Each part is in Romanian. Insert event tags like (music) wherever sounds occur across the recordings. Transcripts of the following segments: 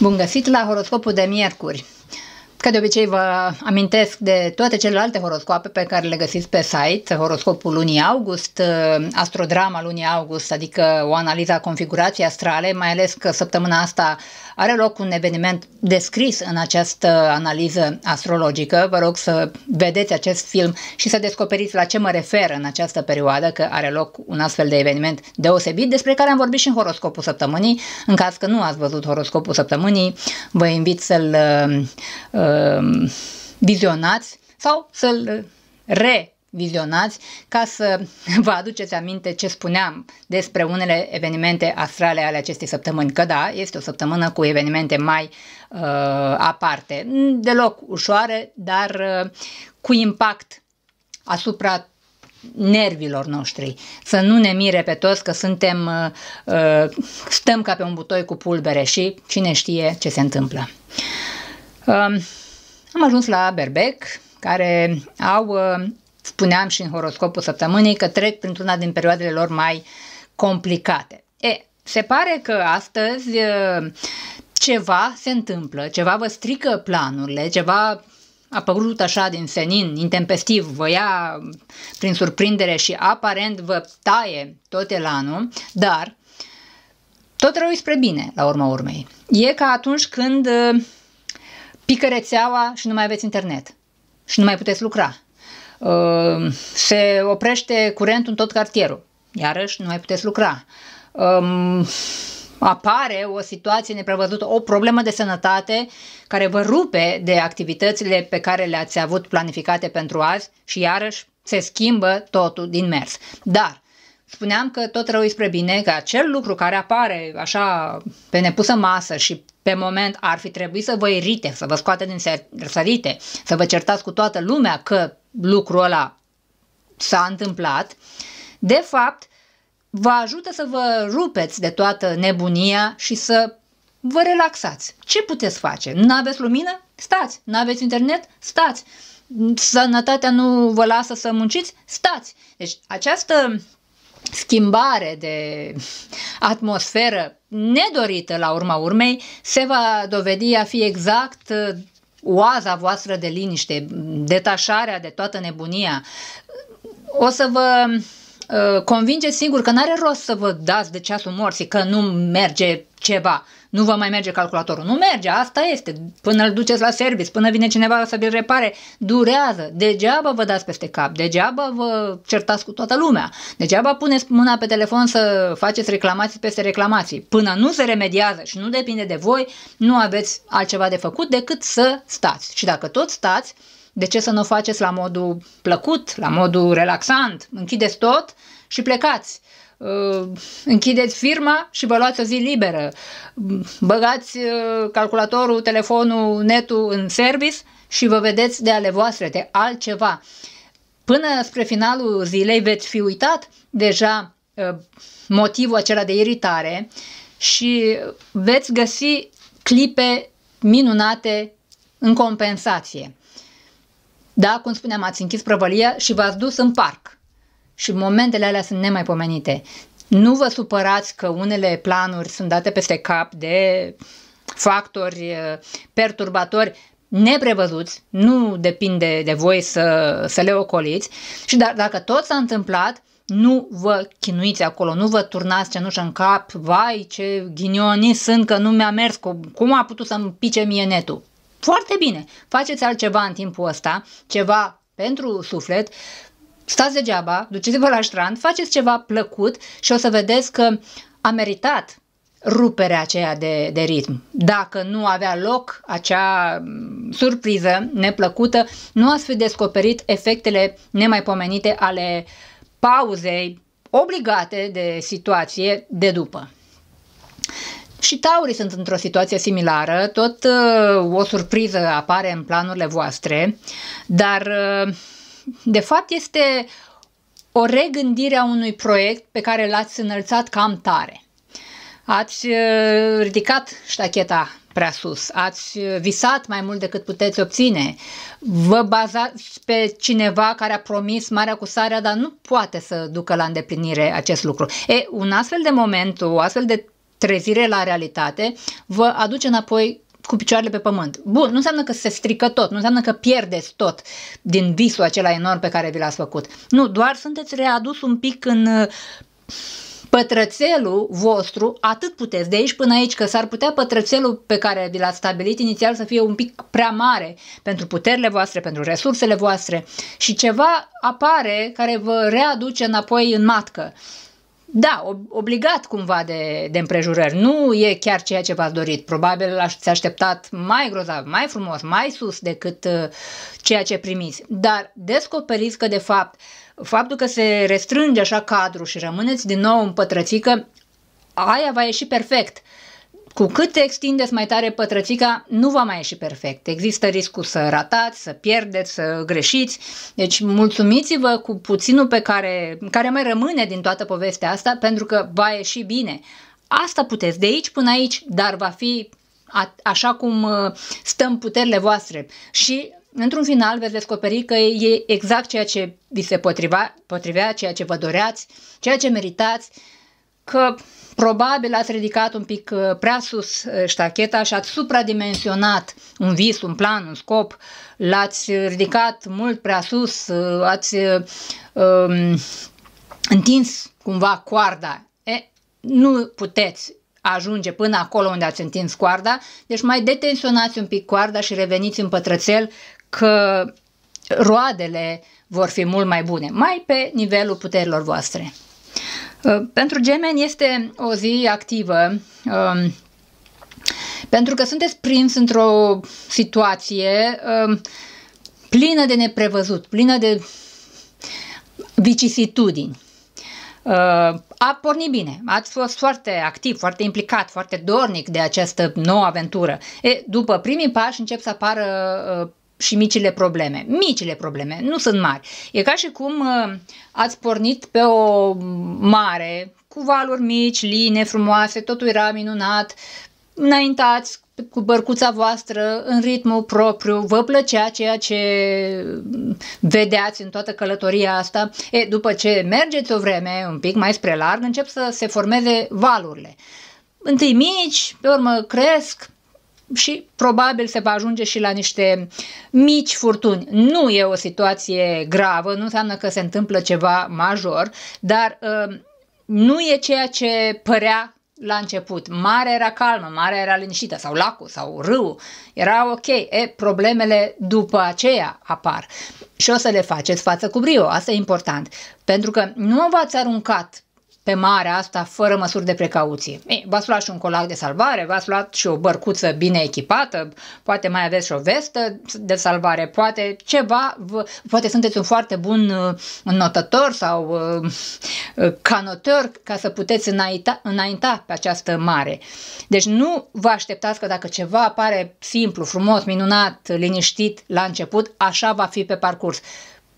Bun găsit la horoscopul de miercuri. Ca de obicei vă amintesc de toate celelalte horoscoape pe care le găsiți pe site, horoscopul lunii august, eh, astrodrama lunii august, adică o analiză a configurației astrale, mai ales că săptămâna asta are loc un eveniment descris în această analiză astrologică. Vă rog să vedeți acest film și să descoperiți la ce mă refer în această perioadă, că are loc un astfel de eveniment deosebit, despre care am vorbit și în horoscopul săptămânii. În caz că nu ați văzut horoscopul săptămânii, vă invit să-l uh, Uh, vizionați sau să-l uh, re vizionați ca să (laughs) vă aduceți aminte ce spuneam despre unele evenimente astrale ale acestei săptămâni, că da, este o săptămână cu evenimente mai uh, aparte, deloc ușoare, dar uh, cu impact asupra nervilor noștri, să nu ne mire pe toți că suntem, uh, uh stăm ca pe un butoi cu pulbere și cine știe ce se întâmplă. Uh, am ajuns la berbec, care au, ă, spuneam și în horoscopul săptămânii, că trec printr-una din perioadele lor mai complicate. E, se pare că astăzi ă, ceva se întâmplă, ceva vă strică planurile, ceva a apărut așa din senin, intempestiv, vă ia prin surprindere și aparent vă taie tot elanul, dar tot rău spre bine, la urma urmei. E ca atunci când ă, pică rețeaua și nu mai aveți internet și nu mai puteți lucra. Ehm, se oprește curentul în tot cartierul, iarăși nu mai puteți lucra. Ehm, apare o situație neprevăzută, o problemă de sănătate care vă rupe de activitățile pe care le-ați avut planificate pentru azi și iarăși se schimbă totul din mers. Dar spuneam că tot rău spre bine, că acel lucru care apare așa pe nepusă masă și pe moment ar fi trebuit să vă irite, să vă scoate din sărite, să vă certați cu toată lumea că lucrul ăla s-a întâmplat, de fapt vă ajută să vă rupeți de toată nebunia și să vă relaxați. Ce puteți face? Nu aveți lumină? Stați! Nu aveți internet? Stați! Sănătatea nu vă lasă să munciți? Stați! Deci această schimbare de atmosferă nedorită la urma urmei se va dovedi a fi exact uh, oaza voastră de liniște, detașarea de toată nebunia. O să vă uh, convingeți singur că n-are rost să vă dați de ceasul morții, că nu merge ceva nu vă mai merge calculatorul. Nu merge, asta este. Până îl duceți la service, până vine cineva să vi repare, durează. Degeaba vă dați peste cap, degeaba vă certați cu toată lumea, degeaba puneți mâna pe telefon să faceți reclamații peste reclamații. Până nu se remediază și nu depinde de voi, nu aveți altceva de făcut decât să stați. Și dacă tot stați, de ce să nu o faceți la modul plăcut, la modul relaxant? Închideți tot și plecați. Uh, închideți firma și vă luați o zi liberă, băgați uh, calculatorul, telefonul, netul în service și vă vedeți de ale voastre, de altceva. Până spre finalul zilei veți fi uitat deja uh, motivul acela de iritare și veți găsi clipe minunate în compensație. Da, cum spuneam, ați închis prăvălia și v-ați dus în parc și momentele alea sunt nemaipomenite. Nu vă supărați că unele planuri sunt date peste cap de factori eh, perturbatori neprevăzuți, nu depinde de voi să, să le ocoliți și dar, dacă tot s-a întâmplat, nu vă chinuiți acolo, nu vă turnați cenușă în cap, vai ce ghinioni sunt că nu mi-a mers, cu, cum a putut să-mi pice mie netul. Foarte bine, faceți altceva în timpul ăsta, ceva pentru suflet, stați degeaba, duceți-vă la ștrand, faceți ceva plăcut și o să vedeți că a meritat ruperea aceea de, de ritm. Dacă nu avea loc acea mm, surpriză neplăcută, nu ați fi descoperit efectele nemaipomenite ale pauzei obligate de situație de după. Și taurii sunt într-o situație similară, tot uh, o surpriză apare în planurile voastre, dar uh, de fapt, este o regândire a unui proiect pe care l-ați înălțat cam tare. Ați uh, ridicat ștacheta prea sus, ați uh, visat mai mult decât puteți obține, vă bazați pe cineva care a promis marea cu sarea, dar nu poate să ducă la îndeplinire acest lucru. E, un astfel de moment, o astfel de trezire la realitate, vă aduce înapoi cu picioarele pe pământ. Bun, nu înseamnă că se strică tot, nu înseamnă că pierdeți tot din visul acela enorm pe care vi l-ați făcut. Nu, doar sunteți readus un pic în uh, pătrățelul vostru, atât puteți, de aici până aici, că s-ar putea pătrățelul pe care vi l-ați stabilit inițial să fie un pic prea mare pentru puterile voastre, pentru resursele voastre și ceva apare care vă readuce înapoi în matcă. Da, obligat cumva de, de împrejurări. Nu e chiar ceea ce v-ați dorit. Probabil ați așteptat mai grozav, mai frumos, mai sus decât uh, ceea ce primiți. Dar descoperiți că, de fapt, faptul că se restrânge așa cadrul și rămâneți din nou în pătrățică, aia va ieși perfect. Uh, cu cât extindeți mai tare pătrățica, nu va mai ieși perfect. Există riscul să ratați, să pierdeți, să greșiți. Deci mulțumiți-vă cu puținul pe care, care mai rămâne din toată povestea asta, pentru că va ieși bine. Asta puteți, de aici până aici, dar va fi a, așa cum uh, stăm puterile voastre. Și într-un final veți descoperi că e exact ceea ce vi se potriva, potrivea, ceea ce vă doreați, ceea ce meritați, că Probabil ați ridicat un pic uh, prea sus uh, ștacheta și ați supradimensionat un vis, un plan, un scop, l-ați ridicat mult prea sus, uh, ați um, întins cumva coarda. E, nu puteți ajunge până acolo unde ați întins coarda, deci mai detensionați un pic coarda și reveniți în pătrățel că roadele vor fi mult mai bune, mai pe nivelul puterilor voastre. Uh, pentru gemeni este o zi activă, um, pentru că sunteți prins într-o situație um, plină de neprevăzut, plină de vicisitudini. Uh, a pornit bine, ați fost foarte activ, foarte implicat, foarte dornic de această nouă aventură. E, după primii pași încep să apară uh, și micile probleme. Micile probleme, nu sunt mari. E ca și cum uh, ați pornit pe o mare cu valuri mici, line, frumoase, totul era minunat, înaintați cu bărcuța voastră în ritmul propriu, vă plăcea ceea ce vedeați în toată călătoria asta. E, după ce mergeți o vreme un pic mai spre larg, încep să se formeze valurile. Întâi mici, pe urmă cresc, și probabil se va ajunge și la niște mici furtuni. Nu e o situație gravă, nu înseamnă că se întâmplă ceva major, dar uh, nu e ceea ce părea la început. Marea era calmă, marea era liniștită, sau lacul, sau râul. Era ok. E, problemele după aceea apar. Și o să le faceți față cu brio. Asta e important. Pentru că nu v-ați aruncat pe marea asta fără măsuri de precauție. Ei, v-ați luat și un colac de salvare, v-ați luat și o bărcuță bine echipată, poate mai aveți și o vestă de salvare, poate ceva, v- poate sunteți un foarte bun uh, notător sau uh, uh, canotor ca să puteți înainta, înainta pe această mare. Deci nu vă așteptați că dacă ceva apare simplu, frumos, minunat, liniștit la început, așa va fi pe parcurs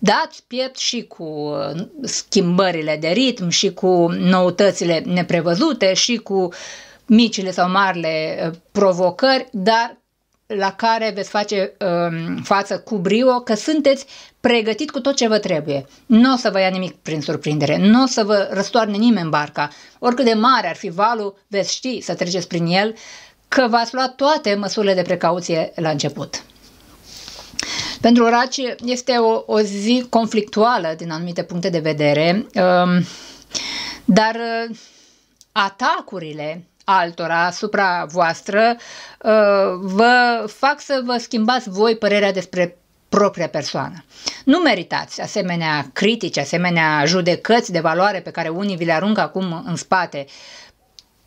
dați piept și cu uh, schimbările de ritm și cu noutățile neprevăzute și cu micile sau marile uh, provocări, dar la care veți face um, față cu brio, că sunteți pregătit cu tot ce vă trebuie. Nu o să vă ia nimic prin surprindere, nu o să vă răstoarne nimeni barca. Oricât de mare ar fi valul, veți ști să treceți prin el, că v-ați luat toate măsurile de precauție la început. Pentru orace este o, o zi conflictuală din anumite puncte de vedere, um, dar uh, atacurile altora asupra voastră uh, vă fac să vă schimbați voi părerea despre propria persoană. Nu meritați asemenea critici, asemenea judecăți de valoare pe care unii vi le aruncă acum în spate,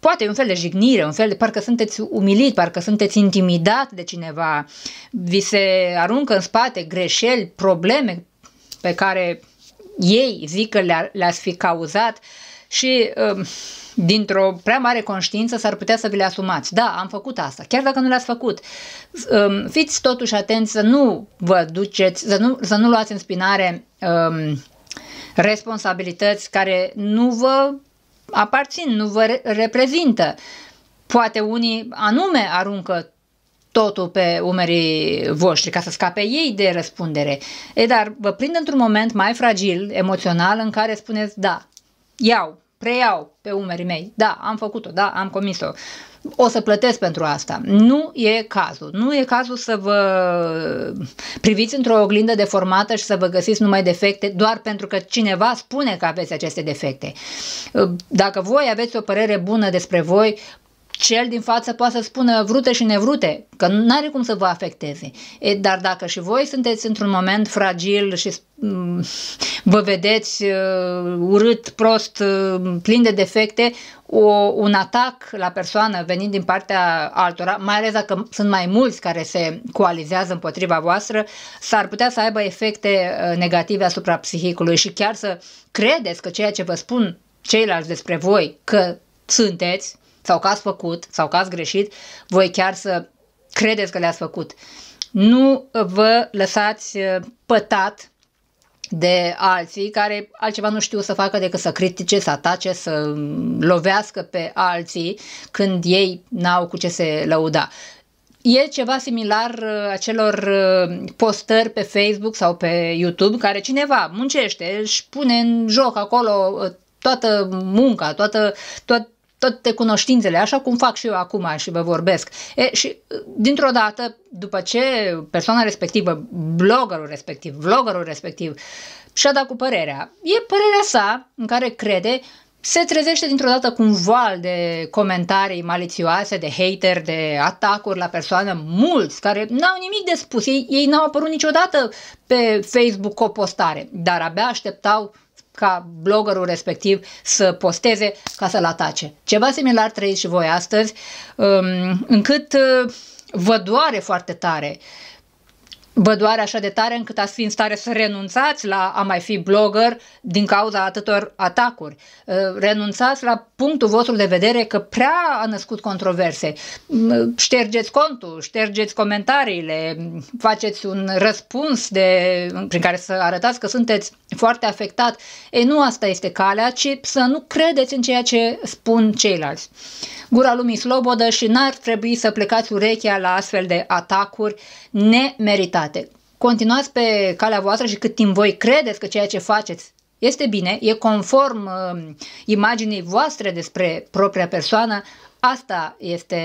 poate e un fel de jignire, un fel de parcă sunteți umilit, parcă sunteți intimidat de cineva, vi se aruncă în spate greșeli, probleme pe care ei zic că le-a, le-ați fi cauzat și um, dintr-o prea mare conștiință s-ar putea să vi le asumați. Da, am făcut asta, chiar dacă nu le-ați făcut. Um, fiți totuși atenți să nu vă duceți, să nu, să nu luați în spinare um, responsabilități care nu vă aparțin, nu vă reprezintă. Poate unii anume aruncă totul pe umerii voștri ca să scape ei de răspundere. E, dar vă prind într-un moment mai fragil, emoțional, în care spuneți da, iau, preiau pe umerii mei, da, am făcut-o, da, am comis-o, o să plătesc pentru asta. Nu e cazul. Nu e cazul să vă priviți într-o oglindă deformată și să vă găsiți numai defecte doar pentru că cineva spune că aveți aceste defecte. Dacă voi aveți o părere bună despre voi, cel din față poate să spună vrute și nevrute, că nu are cum să vă afecteze. E, dar dacă și voi sunteți într-un moment fragil și (laughs) vă vedeți uh, urât, prost, uh, plin de defecte, o, un atac la persoană venind din partea altora, mai ales dacă sunt mai mulți care se coalizează împotriva voastră, s-ar putea să aibă efecte uh, negative asupra psihicului și chiar să credeți că ceea ce vă spun ceilalți despre voi, că sunteți, sau că ați făcut sau că ați greșit, voi chiar să credeți că le-ați făcut. Nu vă lăsați uh, pătat de alții care altceva nu știu să facă decât să critique, să atace, să lovească pe alții când ei n-au cu ce se lăuda. E ceva similar uh, acelor uh, postări pe Facebook sau pe YouTube care cineva muncește, își pune în joc acolo toată munca, toată, tot, toate cunoștințele, așa cum fac și eu acum și vă vorbesc. E, și uh, dintr-o dată, după ce persoana respectivă, bloggerul respectiv, vloggerul respectiv, și-a dat cu părerea, e părerea sa în care crede, se trezește dintr-o dată cu un val de comentarii malițioase, de hater, de atacuri la persoană, mulți care n-au nimic de spus, ei, ei n-au apărut niciodată pe Facebook o postare, dar abia așteptau ca bloggerul respectiv să posteze ca să-l atace. Ceva similar trăiți și voi astăzi, um, încât uh, vă doare foarte tare vă doare așa de tare încât ați fi în stare să renunțați la a mai fi blogger din cauza atâtor atacuri. Uh, renunțați la punctul vostru de vedere că prea a născut controverse. Mm, ștergeți contul, ștergeți comentariile, faceți un răspuns de, prin care să arătați că sunteți foarte afectat. E nu asta este calea, ci să nu credeți în ceea ce spun ceilalți. Gura lumii slobodă și n-ar trebui să plecați urechea la astfel de atacuri nemeritate realitate. Continuați pe calea voastră și cât timp voi credeți că ceea ce faceți este bine, e conform uh, imaginii voastre despre propria persoană, asta este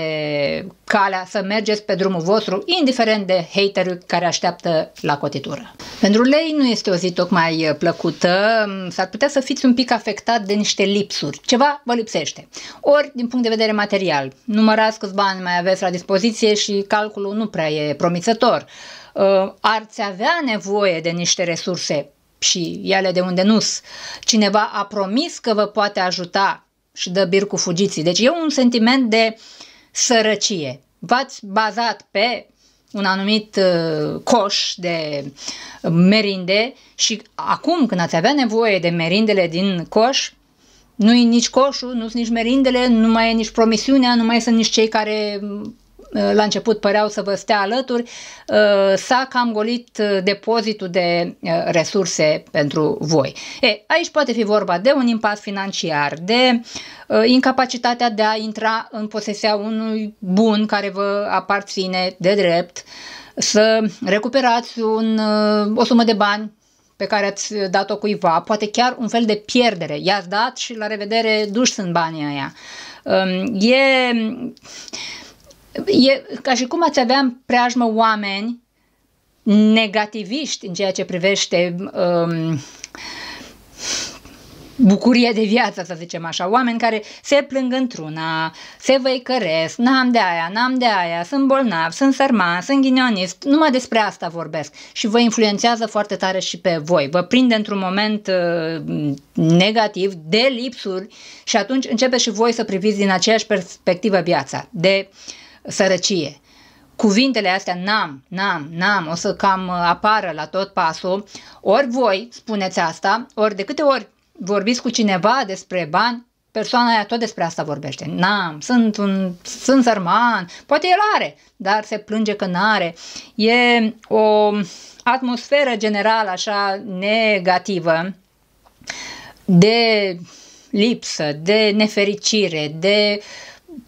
calea să mergeți pe drumul vostru, indiferent de haterul care așteaptă la cotitură. Pentru lei nu este o zi tocmai plăcută, um, s-ar putea să fiți un pic afectat de niște lipsuri, ceva vă lipsește. Ori din punct de vedere material, numărați câți bani mai aveți la dispoziție și calculul nu prea e promițător. Uh, Uh, ar-ți avea nevoie de niște resurse și ele de unde nu Cineva a promis că vă poate ajuta și dă bir cu fugiții. Deci e un sentiment de sărăcie. V-ați bazat pe un anumit uh, coș de merinde și acum când ați avea nevoie de merindele din coș, nu-i nici coșul, nu sunt nici merindele, nu mai e nici promisiunea, nu mai sunt nici cei care Eh, la început păreau să vă stea alături, eh, s-a cam golit eh, depozitul de resurse pentru voi. E, aici poate fi vorba de un impas financiar, de incapacitatea de a intra în posesia unui bun care vă aparține de drept, să recuperați un, o sumă de bani pe care ați dat-o cuiva, poate chiar un fel de pierdere. I-ați dat și la revedere duși sunt banii aia. Ehm, e E ca și cum ați avea în preajmă oameni negativiști în ceea ce privește um, bucuria de viață, să zicem așa, oameni care se plâng într-una, se văicăresc, n-am de aia, n-am de aia, sunt bolnav, sunt sărman, sunt ghinionist, numai despre asta vorbesc și vă influențează foarte tare și pe voi, vă prinde într-un moment uh, negativ de lipsuri și atunci începeți și voi să priviți din aceeași perspectivă viața, de uh, sărăcie. Cuvintele astea n-am, n-am, n-am, o să cam uh, apară la tot pasul. Ori voi spuneți asta, ori de câte ori vorbiți cu cineva despre bani, persoana aia tot despre asta vorbește. N-am, sunt, un, sunt sărman, poate el are, dar se plânge că n-are. E o atmosferă generală așa negativă de lipsă, de nefericire, de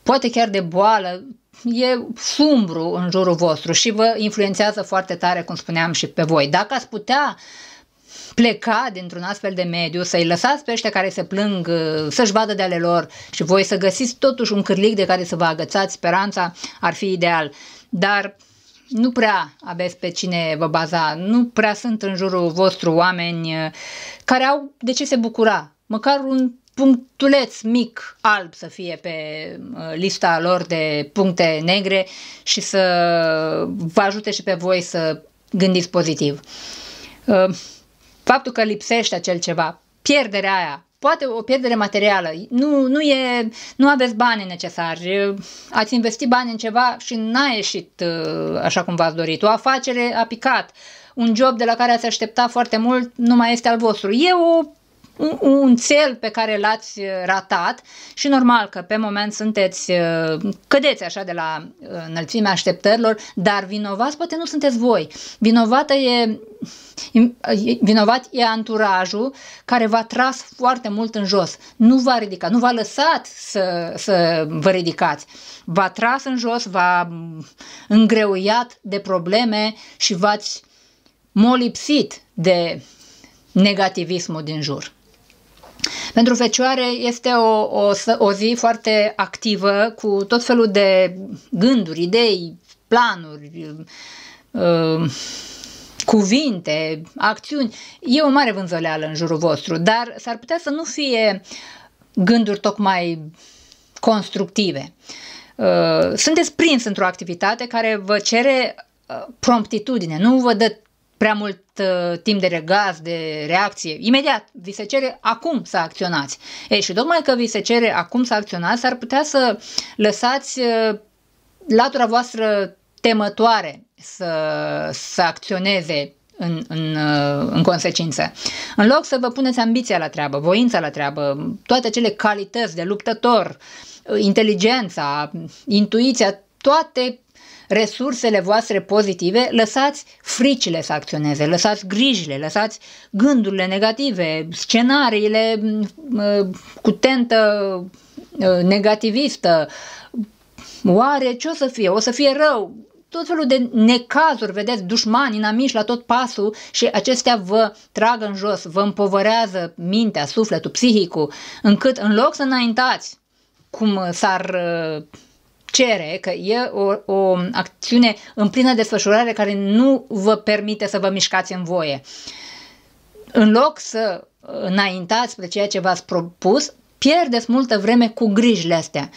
poate chiar de boală, e sumbru în jurul vostru și vă influențează foarte tare, cum spuneam și pe voi. Dacă ați putea pleca dintr-un astfel de mediu, să-i lăsați pe ăștia care se plâng, să-și vadă de ale lor și voi să găsiți totuși un cârlig de care să vă agățați speranța, ar fi ideal. Dar nu prea aveți pe cine vă baza, nu prea sunt în jurul vostru oameni uh, care au de ce se bucura. Măcar un punctuleț mic alb să fie pe uh, lista lor de puncte negre și să vă ajute și pe voi să gândiți pozitiv. Uh, faptul că lipsește acel ceva, pierderea aia, poate o pierdere materială, nu, nu, e, nu aveți bani necesari, uh, ați investit bani în ceva și n-a ieșit așa cum v-ați dorit, o afacere a picat, un job de la care ați aștepta foarte mult nu mai este al vostru. E o un, un cel pe care l-ați uh, ratat și normal că pe moment sunteți, uh, cădeți așa de la uh, înălțimea așteptărilor, dar vinovați poate nu sunteți voi. Vinovată e vinovat e anturajul care v-a tras foarte mult în jos. Nu v-a ridicat, nu v-a lăsat să, să vă ridicați. V-a tras în jos, v-a îngreuiat de probleme și v-ați molipsit de negativismul din jur. Pentru fecioare este o, o, o zi foarte activă cu tot felul de gânduri, idei, planuri, uh, cuvinte, acțiuni. E o mare vânzăleală în jurul vostru, dar s-ar putea să nu fie gânduri tocmai constructive. Uh, sunteți prins într-o activitate care vă cere uh, promptitudine, nu vă dă prea mult uh, timp de regaz, de reacție. Imediat, vi se cere acum să acționați. Ei, și tocmai că vi se cere acum să acționați, ar putea să lăsați uh, latura voastră temătoare să, să acționeze în, în, uh, în consecință. În loc să vă puneți ambiția la treabă, voința la treabă, toate cele calități de luptător, uh, inteligența, intuiția, toate resursele voastre pozitive, lăsați fricile să acționeze, lăsați grijile, lăsați gândurile negative, scenariile mm, mm, cu tentă mm, negativistă, oare ce o să fie? O să fie rău? Tot felul de necazuri, vedeți, dușmani, inamici la tot pasul și acestea vă trag în jos, vă împovărează mintea, sufletul, psihicul, încât în loc să înaintați, cum s-ar cere, că e o, o acțiune în plină desfășurare care nu vă permite să vă mișcați în voie. În loc să înaintați spre ceea ce v-ați propus, pierdeți multă vreme cu grijile astea.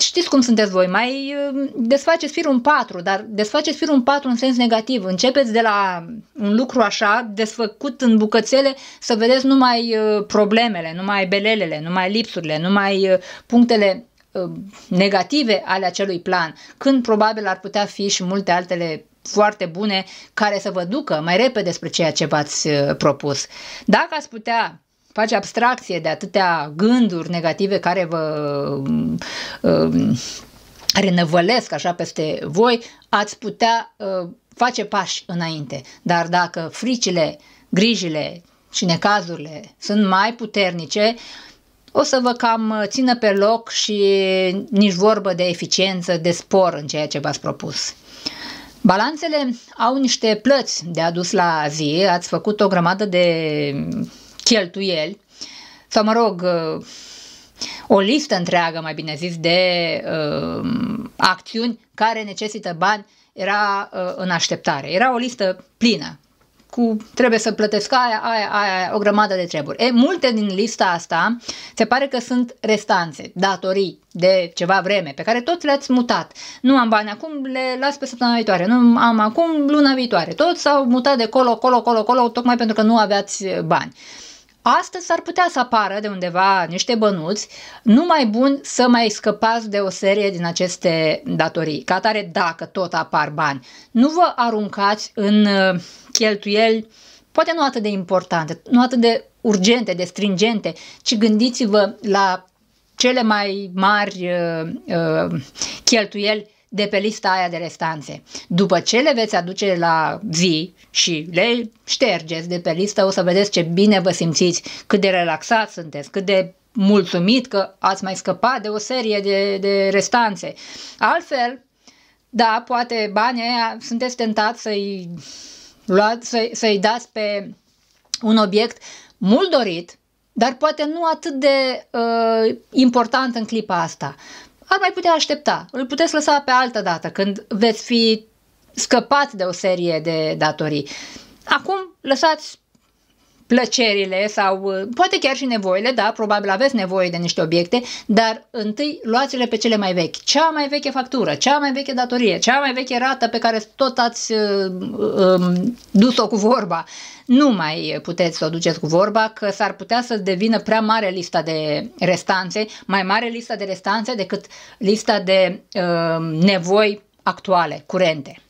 Știți cum sunteți voi, mai uh, desfaceți firul în patru, dar desfaceți firul în patru în sens negativ. Începeți de la un lucru așa, desfăcut în bucățele, să vedeți numai uh, problemele, numai belelele, numai lipsurile, numai uh, punctele Uh, negative ale acelui plan, când probabil ar putea fi și multe altele foarte bune care să vă ducă mai repede spre ceea ce v-ați uh, propus. Dacă ați putea face abstracție de atâtea gânduri negative care vă uh, um, renăvălesc așa peste voi, ați putea face pași înainte. Dar dacă fricile, grijile și necazurile sunt mai puternice, o să vă cam uh, țină pe loc și uh, nici vorbă de eficiență, de spor în ceea ce v-ați propus. Balanțele au niște plăți de adus la zi, ați făcut o grămadă de cheltuieli, sau mă rog, uh, o listă întreagă, mai bine zis, de uh, acțiuni care necesită bani era uh, în așteptare. Era o listă plină cu trebuie să plătesc aia, aia, aia, o grămadă de treburi. E, multe din lista asta se pare că sunt restanțe, datorii de ceva vreme, pe care tot le-ați mutat. Nu am bani acum, le las pe săptămâna viitoare, nu am acum, luna viitoare. Tot s-au mutat de colo, colo, colo, colo, tocmai pentru că nu aveați bani. Uh, Astăzi s-ar putea să apară de undeva niște bănuți, nu mai bun să mai scăpați de o serie din aceste datorii. Ca atare, dacă tot apar bani, nu vă aruncați în uh, cheltuieli poate nu atât de importante, nu atât de urgente, de stringente, ci gândiți-vă la cele mai mari uh, uh, cheltuieli de pe lista aia de restanțe. După ce le veți aduce la zi și le ștergeți de pe listă, o să vedeți ce bine vă simțiți, cât de relaxat sunteți, cât de mulțumit că ați mai scăpat de o serie de, de restanțe. Altfel, da, poate banii aia sunteți tentați să-i, să să dați pe un obiect mult dorit, dar poate nu atât de uh, important în clipa asta ar mai putea aștepta. Îl puteți lăsa pe altă dată, când veți fi scăpat de o serie de datorii. Acum lăsați plăcerile sau uh, poate chiar și nevoile, da, probabil aveți nevoie de niște obiecte, dar întâi luați-le pe cele mai vechi. Cea mai veche factură, cea mai veche datorie, cea mai veche rată pe care tot ați uh, uh, dus-o cu vorba. Nu mai puteți să o duceți cu vorba că s-ar putea să devină prea mare lista de restanțe, mai mare lista de restanțe decât lista de uh, nevoi actuale, curente.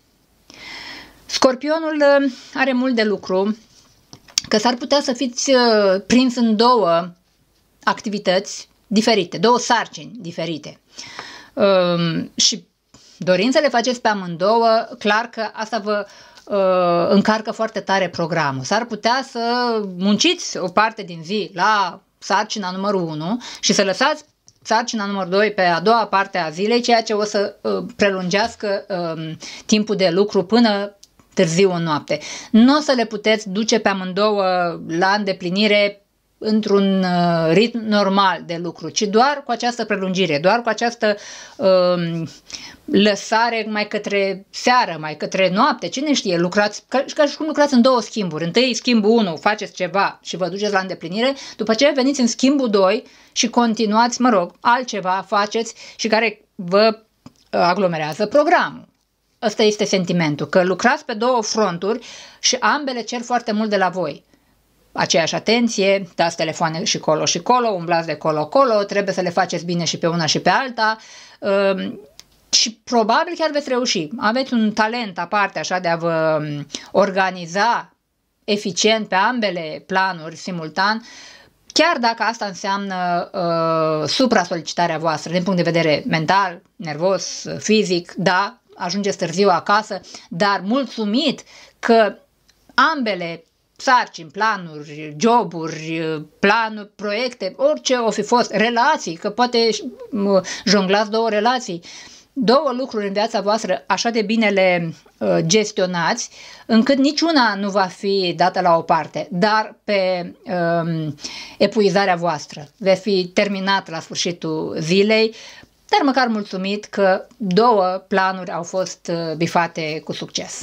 Scorpionul uh, are mult de lucru, că s-ar putea să fiți uh, prins în două activități diferite, două sarcini diferite. Um, și dorind să le faceți pe amândouă, clar că asta vă uh, încarcă foarte tare programul. S-ar putea să munciți o parte din zi la sarcina numărul 1 și să lăsați sarcina numărul 2 pe a doua parte a zilei, ceea ce o să uh, prelungească um, timpul de lucru până târziu în noapte. Nu o să le puteți duce pe amândouă la îndeplinire într-un uh, ritm normal de lucru, ci doar cu această prelungire, doar cu această um, lăsare mai către seară, mai către noapte, cine știe, lucrați, ca, ca și cum lucrați în două schimburi. Întâi schimbul 1, faceți ceva și vă duceți la îndeplinire, după aceea veniți în schimbul 2 și continuați, mă rog, altceva faceți și care vă uh, aglomerează programul ăsta este sentimentul, că lucrați pe două fronturi și ambele cer foarte mult de la voi aceeași atenție, dați telefoane și colo și colo, umblați de colo-colo, trebuie să le faceți bine și pe una și pe alta um, și probabil chiar veți reuși. Aveți un talent aparte așa de a vă um, organiza eficient pe ambele planuri simultan, chiar dacă asta înseamnă uh, supra-solicitarea voastră din punct de vedere mental, nervos, fizic, da, ajungeți târziu acasă, dar mulțumit că ambele sarcini, planuri, joburi, planuri, proiecte, orice o fi fost, relații, că poate jonglați două relații, două lucruri în viața voastră așa de bine le uh, gestionați, încât niciuna nu va fi dată la o parte, dar pe um, epuizarea voastră. Veți fi terminat la sfârșitul zilei, dar măcar mulțumit că două planuri au fost uh, bifate cu succes.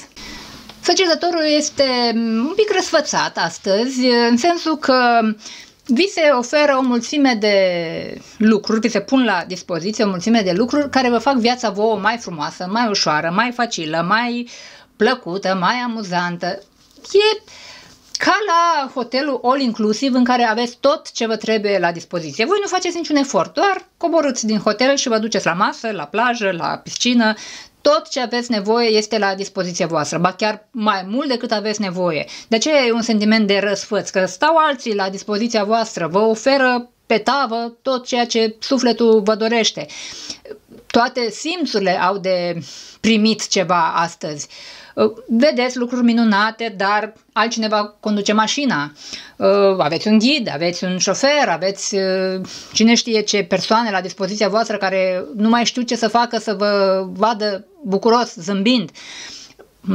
Săcezătorul este mm, un pic răsfățat astăzi, uh, în sensul că vi se oferă o mulțime de lucruri, vi se pun la dispoziție o mulțime de lucruri care vă fac viața vouă mai frumoasă, mai ușoară, mai facilă, mai plăcută, mai amuzantă. E ca la hotelul all inclusiv în care aveți tot ce vă trebuie la dispoziție. Voi nu faceți niciun efort, doar coborâți din hotel și vă duceți la masă, la plajă, la piscină, tot ce aveți nevoie este la dispoziția voastră, ba chiar mai mult decât aveți nevoie. De ce e un sentiment de răsfăț? Că stau alții la dispoziția voastră, vă oferă pe tavă tot ceea ce sufletul vă dorește. Toate simțurile au de primit ceva astăzi. Uh, Uh, vedeți lucruri minunate, dar altcineva conduce mașina, uh, aveți un ghid, aveți un șofer, aveți uh, cine știe ce persoane la dispoziția voastră care nu mai știu ce să facă să vă vadă bucuros, zâmbind.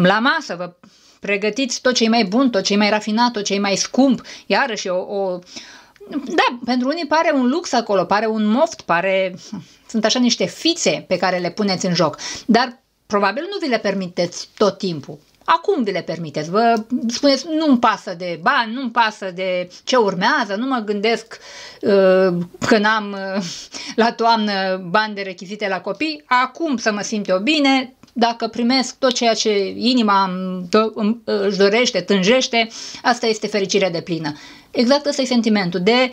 La masă vă pregătiți tot ce e mai bun, tot ce e mai rafinat, tot ce e mai scump, iarăși o, o da, pentru unii pare un lux acolo, pare un moft, pare... Sunt așa niște fițe pe care le puneți în joc. Dar Probabil nu vi le permiteți tot timpul. Acum vi le permiteți. Vă spuneți, nu-mi pasă de bani, nu-mi pasă de ce urmează, nu mă gândesc uh, că n-am uh, la toamnă bani de rechizite la copii. Acum să mă simt eu bine, dacă primesc tot ceea ce inima își dorește, tânjește, asta este fericirea de plină. Exact ăsta e sentimentul de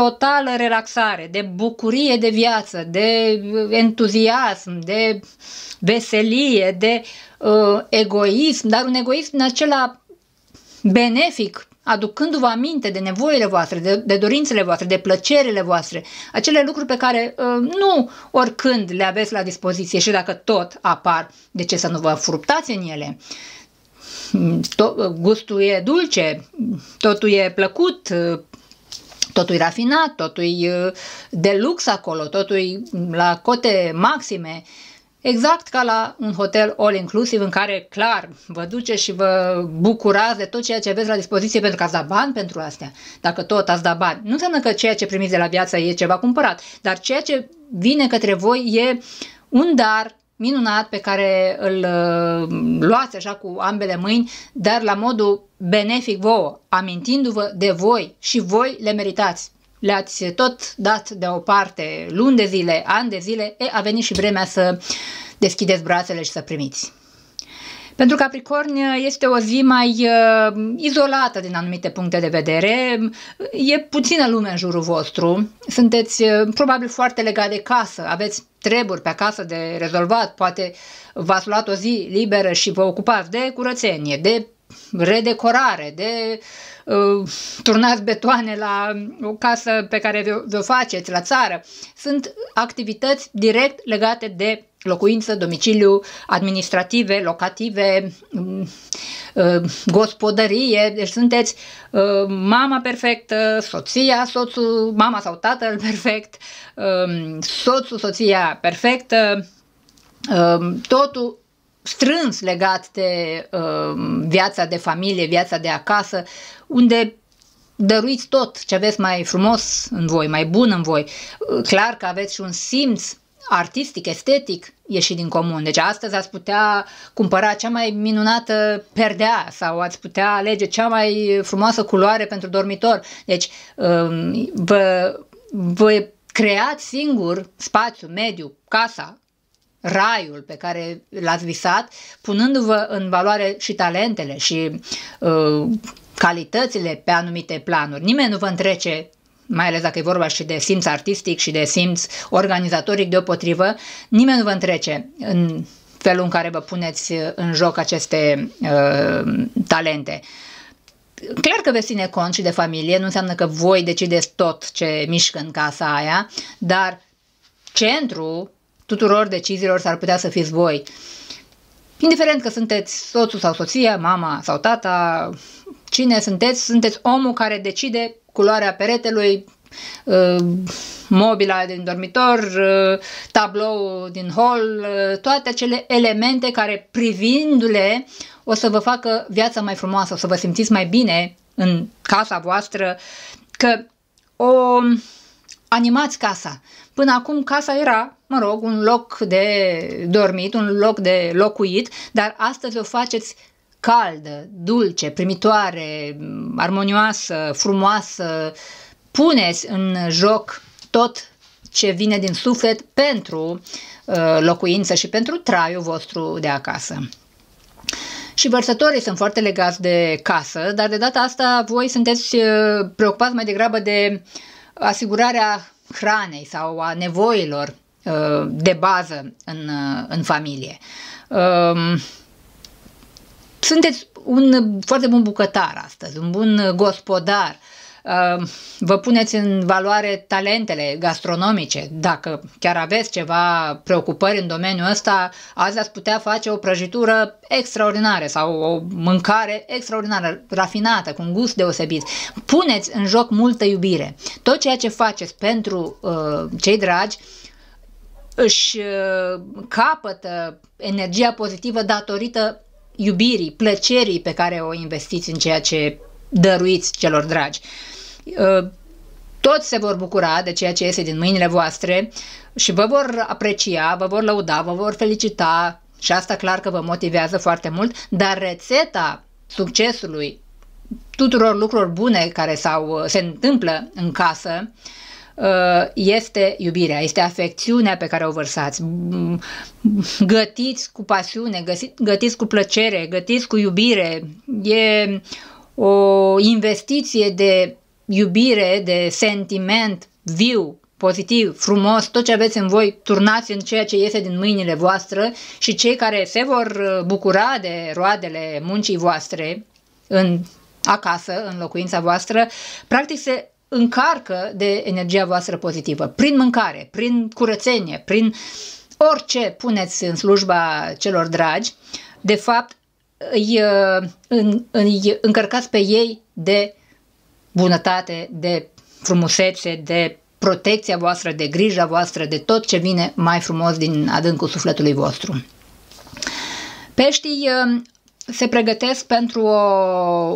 totală relaxare, de bucurie de viață, de uh, entuziasm, de veselie, de uh, egoism, dar un egoism în acela benefic, aducându-vă aminte de nevoile voastre, de, de dorințele voastre, de plăcerile voastre, acele lucruri pe care uh, nu oricând le aveți la dispoziție și dacă tot apar, de ce să nu vă fruptați în ele? Mm, tot, gustul e dulce, totul e plăcut, Totul e rafinat, totul e uh, de lux acolo, totul e la cote maxime. Exact ca la un hotel all-inclusiv în care, clar, vă duce și vă bucurați de tot ceea ce aveți la dispoziție pentru că ați da bani pentru astea. Dacă tot ați da bani, nu înseamnă că ceea ce primiți de la viață e ceva cumpărat, dar ceea ce vine către voi e un dar minunat pe care îl uh, luați așa cu ambele mâini, dar la modul benefic vouă, amintindu-vă de voi și voi le meritați. Le-ați tot dat deoparte luni de zile, ani de zile, e, a venit și vremea să deschideți brațele și să primiți. Pentru Capricorn uh, este o zi mai uh, izolată din anumite puncte de vedere, uh, e puțină lume în jurul vostru, sunteți probabil foarte legat de casă, aveți treburi pe acasă de rezolvat, poate v-ați luat o zi liberă și vă ocupați de curățenie, de redecorare, de uh, turnați betoane la o casă pe care vă o faceți la țară. Sunt activități direct legate de locuință, domiciliu, administrative, locative, mm, uh, gospodărie, deci sunteți uh, mama perfectă, soția, soțul, mama sau tatăl perfect, um, soțul, soția perfectă, um, totul strâns legat de um, viața de familie, viața de acasă, unde dăruiți tot ce aveți mai frumos în voi, mai bun în voi. Uh, clar că aveți și un simț artistic, estetic, ieșit din comun. Deci astăzi ați putea cumpăra cea mai minunată perdea sau ați putea alege cea mai frumoasă culoare pentru dormitor. Deci um, vă, vă creați singur spațiu, mediu, casa, raiul pe care l-ați visat, punându-vă în valoare și talentele și uh, calitățile pe anumite planuri. Nimeni nu vă întrece mai ales dacă e vorba și de simț artistic și de simț organizatoric deopotrivă, nimeni nu vă întrece în felul în care vă puneți uh, în joc aceste uh, talente. Clar că veți ține cont și de familie, nu înseamnă că voi decideți tot ce mișcă în casa aia, dar centru tuturor deciziilor s-ar putea să fiți voi. Indiferent că sunteți soțul sau soția, mama sau tata, cine sunteți, sunteți omul care decide culoarea peretelui, uh, mobila din dormitor, uh, tablou din hol, uh, toate acele elemente care privindu-le o să vă facă viața mai frumoasă, o să vă simțiți mai bine în casa voastră, că o um, animați casa. Până acum casa era, mă rog, un loc de dormit, un loc de locuit, dar astăzi o faceți caldă, dulce, primitoare, armonioasă, frumoasă. Puneți în joc tot ce vine din suflet pentru uh, locuință și pentru traiul vostru de acasă. Și vărsătorii sunt foarte legați de casă, dar de data asta voi sunteți uh, preocupați mai degrabă de asigurarea hranei sau a nevoilor uh, de bază în, în familie. Um, sunteți un uh, foarte bun bucătar astăzi, un bun uh, gospodar, uh, vă puneți în valoare talentele gastronomice. Dacă chiar aveți ceva preocupări în domeniul ăsta, azi ați putea face o prăjitură extraordinară sau o mâncare extraordinară, rafinată, cu un gust deosebit. Puneți în joc multă iubire. Tot ceea ce faceți pentru uh, cei dragi își uh, capătă energia pozitivă datorită iubirii, plăcerii pe care o investiți în ceea ce dăruiți celor dragi. Uh, toți se vor bucura de ceea ce iese din mâinile voastre și vă vor aprecia, vă vor lăuda, vă vor felicita și asta clar că vă motivează foarte mult, dar rețeta succesului tuturor lucrurilor bune care s-au, uh, se întâmplă în casă uh, Uh, este iubirea, este afecțiunea pe care o vărsați. Mm, mm, gătiți cu pasiune, gătiți cu plăcere, gătiți cu iubire. E o investiție de iubire, de sentiment viu, pozitiv, frumos, tot ce aveți în voi, turnați în ceea ce iese din mâinile voastre și cei care se vor uh, bucura de roadele muncii voastre în acasă, în locuința voastră, practic se încarcă de energia voastră pozitivă, prin mâncare, prin curățenie, prin orice puneți în slujba celor dragi, de fapt îi, uh, în, îi încărcați pe ei de bunătate, de frumusețe, de protecția voastră, de grija voastră, de tot ce vine mai frumos din adâncul sufletului vostru. Peștii uh, se pregătesc pentru o,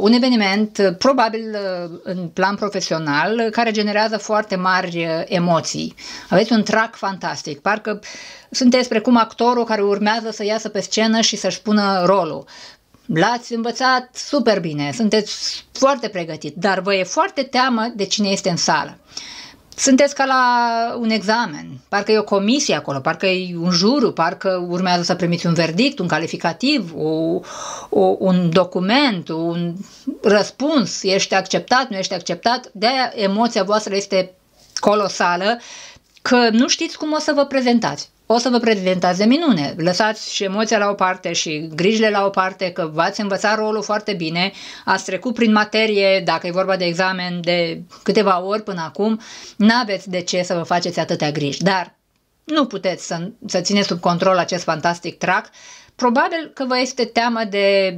un eveniment, probabil în plan profesional, care generează foarte mari emoții. Aveți un trac fantastic, parcă sunteți precum actorul care urmează să iasă pe scenă și să-și pună rolul. L-ați învățat super bine, sunteți foarte pregătit, dar vă e foarte teamă de cine este în sală sunteți ca la un examen, parcă e o comisie acolo, parcă e un juru, parcă urmează să primiți un verdict, un calificativ, o, o, un document, un răspuns, ești acceptat, nu ești acceptat, de emoția voastră este colosală, că nu știți cum o să vă prezentați o să vă prezentați de minune. Lăsați și emoția la o parte și grijile la o parte că v-ați învățat rolul foarte bine, ați trecut prin materie, dacă e vorba de examen, de câteva ori până acum, n-aveți de ce să vă faceți atâtea griji. Dar nu puteți să, să țineți sub control acest fantastic track. Probabil că vă este teamă de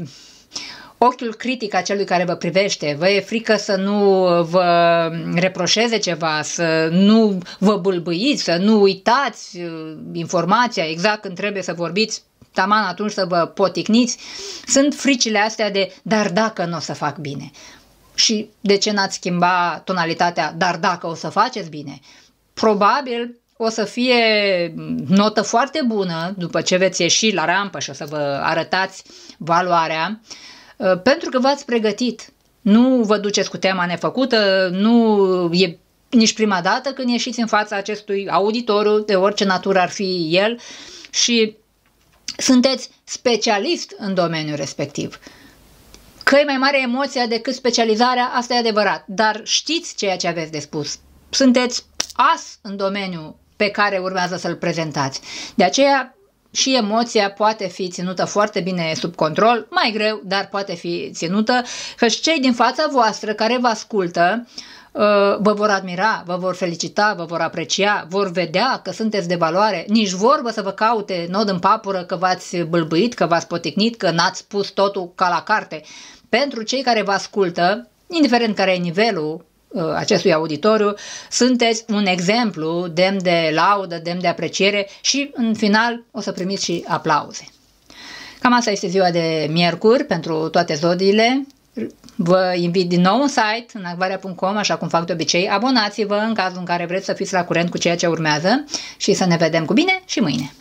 ochiul critic a celui care vă privește, vă e frică să nu vă reproșeze ceva, să nu vă bâlbâiți, să nu uitați uh, informația exact când trebuie să vorbiți, taman atunci să vă poticniți, sunt fricile astea de dar dacă nu o să fac bine. Și de ce n-ați schimba tonalitatea dar dacă o să faceți bine? Probabil o să fie notă foarte bună după ce veți ieși la rampă și o să vă arătați valoarea Uh, pentru că v-ați pregătit. Nu vă duceți cu tema nefăcută, nu e nici prima dată când ieșiți în fața acestui auditoriu, de orice natură ar fi el, și sunteți specialist în domeniul respectiv. Că e mai mare emoția decât specializarea, asta e adevărat, dar știți ceea ce aveți de spus. Sunteți as în domeniul pe care urmează să-l prezentați. De aceea și emoția poate fi ținută foarte bine sub control, mai greu, dar poate fi ținută, că cei din fața voastră care vă ascultă uh, vă vor admira, vă vor felicita, vă vor aprecia, vor vedea că sunteți de valoare, nici vorbă să vă caute nod în papură că v-ați bâlbâit, că v-ați poticnit, că n-ați spus totul ca la carte. Pentru cei care vă ascultă, indiferent care e nivelul Uh, acestui auditoriu, sunteți un exemplu demn de laudă, demn de apreciere și în final o să primiți și aplauze. Cam asta este ziua de miercuri pentru toate zodiile. Vă invit din nou în site, în acvarea.com, așa cum fac de obicei. Abonați-vă în cazul în care vreți să fiți la curent cu ceea ce urmează și să ne vedem cu bine și mâine.